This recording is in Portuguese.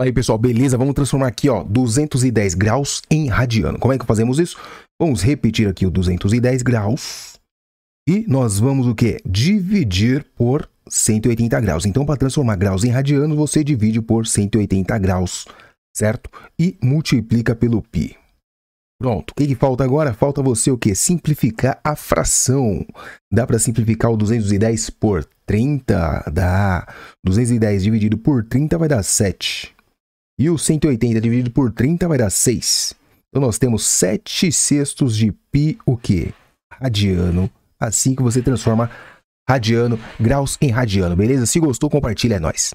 Aí, pessoal, beleza? Vamos transformar aqui, ó, 210 graus em radiano. Como é que fazemos isso? Vamos repetir aqui o 210 graus. E nós vamos o quê? Dividir por 180 graus. Então, para transformar graus em radianos, você divide por 180 graus, certo? E multiplica pelo π. Pronto. O que, que, falta agora? Falta você o quê? Simplificar a fração. Dá para simplificar o 210 por 30? Dá. 210 dividido por 30 vai dar 7. E o 180 dividido por 30 vai dar 6. Então nós temos 7 sextos de π, o quê? Radiano. Assim que você transforma radiano, graus em radiano, beleza? Se gostou, compartilha, é nóis.